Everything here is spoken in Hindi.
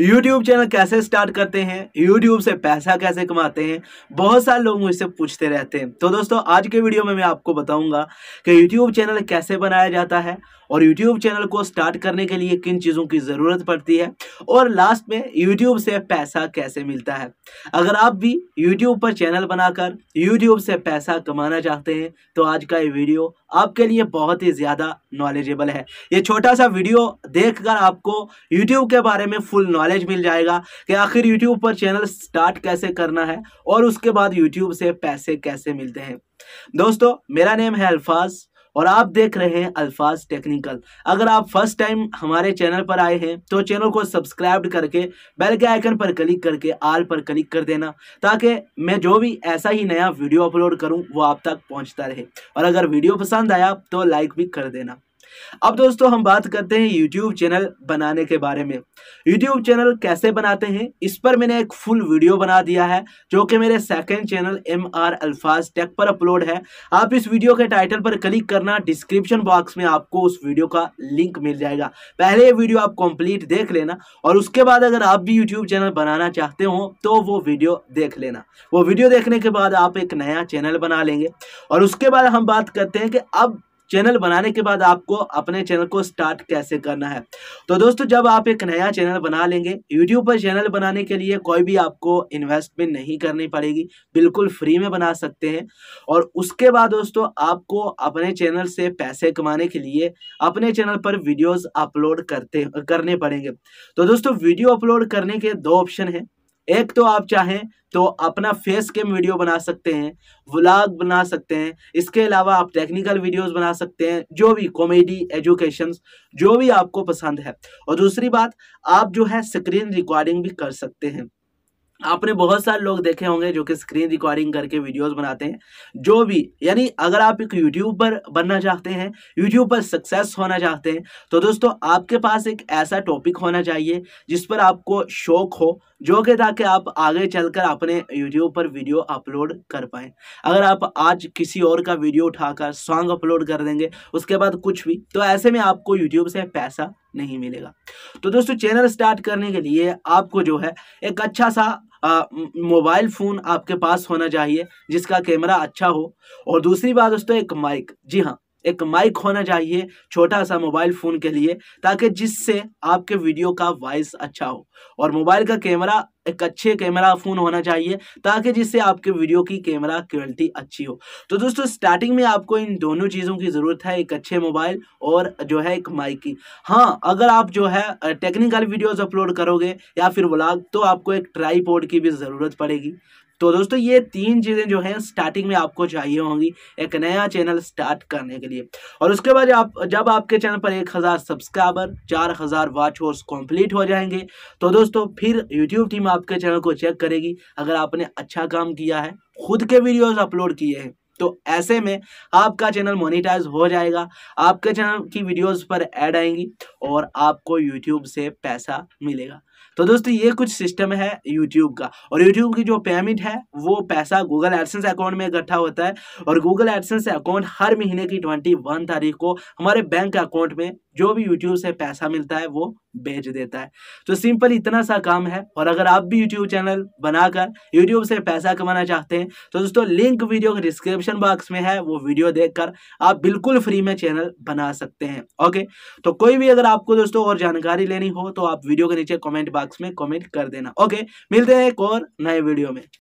यूट्यूब चैनल कैसे स्टार्ट करते हैं यूट्यूब से पैसा कैसे कमाते हैं बहुत सारे लोग मुझसे पूछते रहते हैं तो दोस्तों आज के वीडियो में मैं आपको बताऊंगा कि यूट्यूब चैनल कैसे बनाया जाता है और यूट्यूब चैनल को स्टार्ट करने के लिए किन चीज़ों की ज़रूरत पड़ती है और लास्ट में यूट्यूब से पैसा कैसे मिलता है अगर आप भी यूट्यूब पर चैनल बनाकर यूट्यूब से पैसा कमाना चाहते हैं तो आज का ये वीडियो आपके लिए बहुत ही ज़्यादा नॉलेजेबल है ये छोटा सा वीडियो देखकर आपको यूट्यूब के बारे में फुल नॉलेज नॉलेज मिल जाएगा कि आखिर यूट्यूब पर चैनल स्टार्ट कैसे करना है और उसके बाद यूट्यूब से पैसे कैसे मिलते हैं दोस्तों मेरा नेम है अल्फाज और आप देख रहे हैं अल्फाज टेक्निकल अगर आप फर्स्ट टाइम हमारे चैनल पर आए हैं तो चैनल को सब्सक्राइब करके बेल के आइकन पर क्लिक करके आल पर क्लिक कर देना ताकि मैं जो भी ऐसा ही नया वीडियो अपलोड करूं वो आप तक पहुंचता रहे और अगर वीडियो पसंद आया तो लाइक भी कर देना अब दोस्तों हम बात करते हैं यूट्यूब चैनल बनाने के बारे में यूट्यूब चैनल कैसे बनाते हैं इस पर मैंने एक फुल वीडियो बना दिया है जो कि मेरे second channel M R Alfaz tech पर अपलोड है आप इस वीडियो के टाइटल पर क्लिक करना डिस्क्रिप्शन बॉक्स में आपको उस वीडियो का लिंक मिल जाएगा पहले ये वीडियो आप कंप्लीट देख लेना और उसके बाद अगर आप भी यूट्यूब चैनल बनाना चाहते हो तो वो वीडियो देख लेना वो वीडियो देखने के बाद आप एक नया चैनल बना लेंगे और उसके बाद हम बात करते हैं कि अब चैनल बनाने के बाद आपको अपने चैनल को स्टार्ट कैसे करना है तो दोस्तों जब आप एक नया चैनल बना लेंगे यूट्यूब पर चैनल बनाने के लिए कोई भी आपको इन्वेस्टमेंट नहीं करनी पड़ेगी बिल्कुल फ्री में बना सकते हैं और उसके बाद दोस्तों आपको अपने चैनल से पैसे कमाने के लिए अपने चैनल पर वीडियोज अपलोड करते करने पड़ेंगे तो दोस्तों वीडियो अपलोड करने के दो ऑप्शन हैं एक तो आप चाहें तो अपना फेस केम वीडियो बना सकते हैं व्लॉग बना सकते हैं इसके अलावा आप टेक्निकल वीडियोस बना सकते हैं जो भी कॉमेडी एजुकेशन जो भी आपको पसंद है और दूसरी बात आप जो है स्क्रीन रिकॉर्डिंग भी कर सकते हैं आपने बहुत सारे लोग देखे होंगे जो कि स्क्रीन रिकॉर्डिंग करके वीडियोस बनाते हैं जो भी यानी अगर आप एक यूट्यूब पर बनना चाहते हैं यूट्यूब पर सक्सेस होना चाहते हैं तो दोस्तों आपके पास एक ऐसा टॉपिक होना चाहिए जिस पर आपको शौक हो जो कि ताकि आप आगे चलकर अपने यूट्यूब पर वीडियो अपलोड कर पाएँ अगर आप आज किसी और का वीडियो उठाकर सॉन्ग अपलोड कर देंगे उसके बाद कुछ भी तो ऐसे में आपको यूट्यूब से पैसा नहीं मिलेगा तो दोस्तों चैनल स्टार्ट करने के लिए आपको जो है एक अच्छा सा मोबाइल फ़ोन आपके पास होना चाहिए जिसका कैमरा अच्छा हो और दूसरी बात दोस्तों एक माइक जी हाँ एक माइक होना चाहिए छोटा सा मोबाइल फ़ोन के लिए ताकि जिससे आपके वीडियो का वॉइस अच्छा हो और मोबाइल का कैमरा एक अच्छे कैमरा फ़ोन होना चाहिए ताकि जिससे आपके वीडियो की कैमरा क्वालिटी अच्छी हो तो दोस्तों स्टार्टिंग में आपको इन दोनों चीज़ों की ज़रूरत है एक अच्छे मोबाइल और जो है एक माइक की हाँ अगर आप जो है टेक्निकल वीडियोज़ अपलोड करोगे या फिर ब्लॉग तो आपको एक ट्राईपोर्ड की भी ज़रूरत पड़ेगी तो दोस्तों ये तीन चीज़ें जो हैं स्टार्टिंग में आपको चाहिए होंगी एक नया चैनल स्टार्ट करने के लिए और उसके बाद आप जब आपके चैनल पर एक हज़ार सब्सक्राइबर चार हज़ार वॉच हॉर्स कम्प्लीट हो जाएंगे तो दोस्तों फिर यूट्यूब टीम आपके चैनल को चेक करेगी अगर आपने अच्छा काम किया है खुद के वीडियोज़ अपलोड किए हैं तो ऐसे में आपका चैनल मोनिटाइज हो जाएगा आपके चैनल की वीडियोस पर ऐड आएंगी और आपको यूट्यूब से पैसा मिलेगा तो दोस्तों ये कुछ सिस्टम है यूट्यूब का और यूट्यूब की जो पेमेंट है वो पैसा गूगल एडसेंस अकाउंट में इकट्ठा होता है और गूगल एडसेंस अकाउंट हर महीने की ट्वेंटी वन तारीख को हमारे बैंक अकाउंट में जो भी यूट्यूब से पैसा मिलता है वो भेज देता है तो सिंपल इतना सा काम है और अगर आप भी यूट्यूब चैनल बनाकर यूट्यूब से पैसा कमाना चाहते हैं तो दोस्तों लिंक वीडियो के डिस्क्रिप्शन बॉक्स में है वो वीडियो देखकर आप बिल्कुल फ्री में चैनल बना सकते हैं ओके तो कोई भी अगर आपको दोस्तों और जानकारी लेनी हो तो आप वीडियो के नीचे कॉमेंट कमेंट बॉक्स में कमेंट कर देना ओके मिलते हैं एक और नए वीडियो में